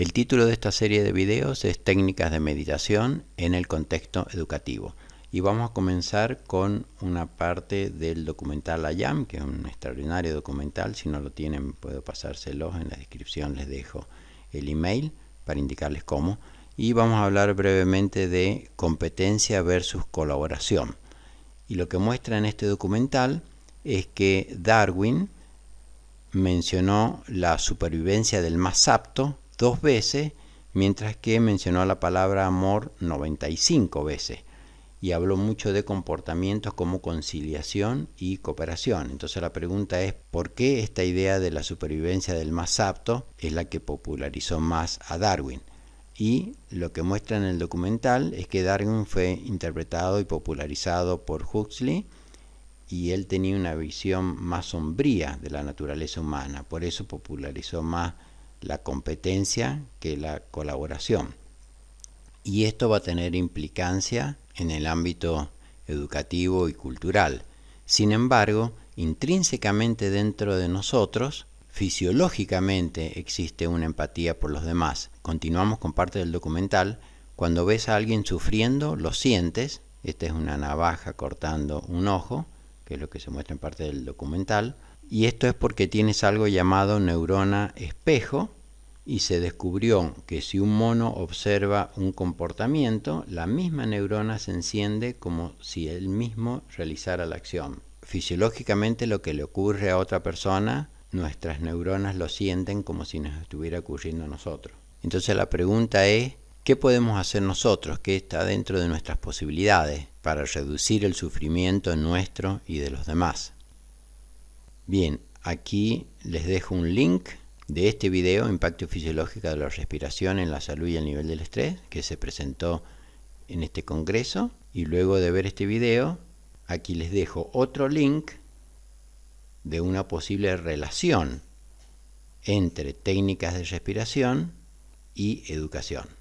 El título de esta serie de videos es Técnicas de meditación en el contexto educativo. Y vamos a comenzar con una parte del documental Ayam, que es un extraordinario documental. Si no lo tienen, puedo pasárselos. En la descripción les dejo el email para indicarles cómo. Y vamos a hablar brevemente de competencia versus colaboración. Y lo que muestra en este documental es que Darwin mencionó la supervivencia del más apto dos veces, mientras que mencionó la palabra amor 95 veces y habló mucho de comportamientos como conciliación y cooperación. Entonces la pregunta es por qué esta idea de la supervivencia del más apto es la que popularizó más a Darwin. Y lo que muestra en el documental es que Darwin fue interpretado y popularizado por Huxley y él tenía una visión más sombría de la naturaleza humana, por eso popularizó más la competencia que la colaboración. Y esto va a tener implicancia en el ámbito educativo y cultural. Sin embargo, intrínsecamente dentro de nosotros, fisiológicamente existe una empatía por los demás. Continuamos con parte del documental. Cuando ves a alguien sufriendo, lo sientes. Esta es una navaja cortando un ojo, que es lo que se muestra en parte del documental y esto es porque tienes algo llamado neurona espejo y se descubrió que si un mono observa un comportamiento, la misma neurona se enciende como si él mismo realizara la acción. Fisiológicamente lo que le ocurre a otra persona, nuestras neuronas lo sienten como si nos estuviera ocurriendo a nosotros. Entonces la pregunta es, ¿qué podemos hacer nosotros? ¿Qué está dentro de nuestras posibilidades para reducir el sufrimiento nuestro y de los demás? Bien, aquí les dejo un link de este video, Impacto Fisiológico de la Respiración en la Salud y el Nivel del Estrés, que se presentó en este congreso. Y luego de ver este video, aquí les dejo otro link de una posible relación entre técnicas de respiración y educación.